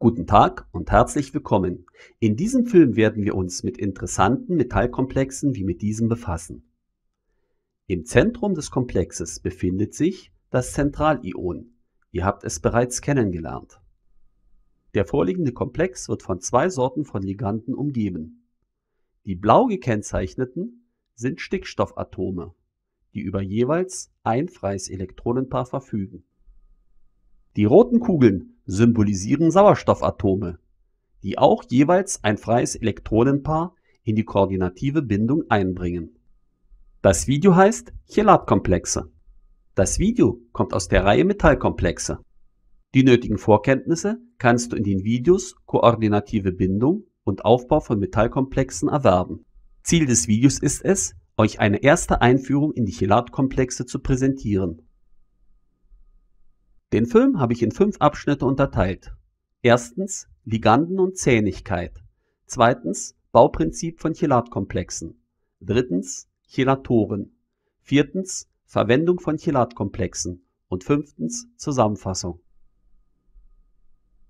Guten Tag und herzlich willkommen. In diesem Film werden wir uns mit interessanten Metallkomplexen wie mit diesem befassen. Im Zentrum des Komplexes befindet sich das Zentralion. Ihr habt es bereits kennengelernt. Der vorliegende Komplex wird von zwei Sorten von Liganden umgeben. Die blau gekennzeichneten sind Stickstoffatome, die über jeweils ein freies Elektronenpaar verfügen. Die roten Kugeln symbolisieren Sauerstoffatome, die auch jeweils ein freies Elektronenpaar in die koordinative Bindung einbringen. Das Video heißt Chelatkomplexe. Das Video kommt aus der Reihe Metallkomplexe. Die nötigen Vorkenntnisse kannst du in den Videos Koordinative Bindung und Aufbau von Metallkomplexen erwerben. Ziel des Videos ist es, euch eine erste Einführung in die Chelatkomplexe zu präsentieren. Den Film habe ich in fünf Abschnitte unterteilt. Erstens Liganden und Zähnigkeit. Zweitens Bauprinzip von Chelatkomplexen. Drittens Chelatoren. Viertens Verwendung von Chelatkomplexen. Und fünftens Zusammenfassung.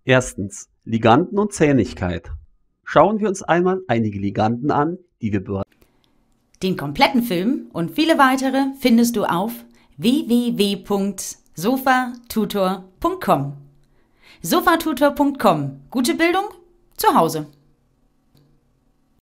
Erstens Liganden und Zähnigkeit. Schauen wir uns einmal einige Liganden an, die wir bereits. Den kompletten Film und viele weitere findest du auf www sofatutor.com. Sofatutor.com. Gute Bildung zu Hause.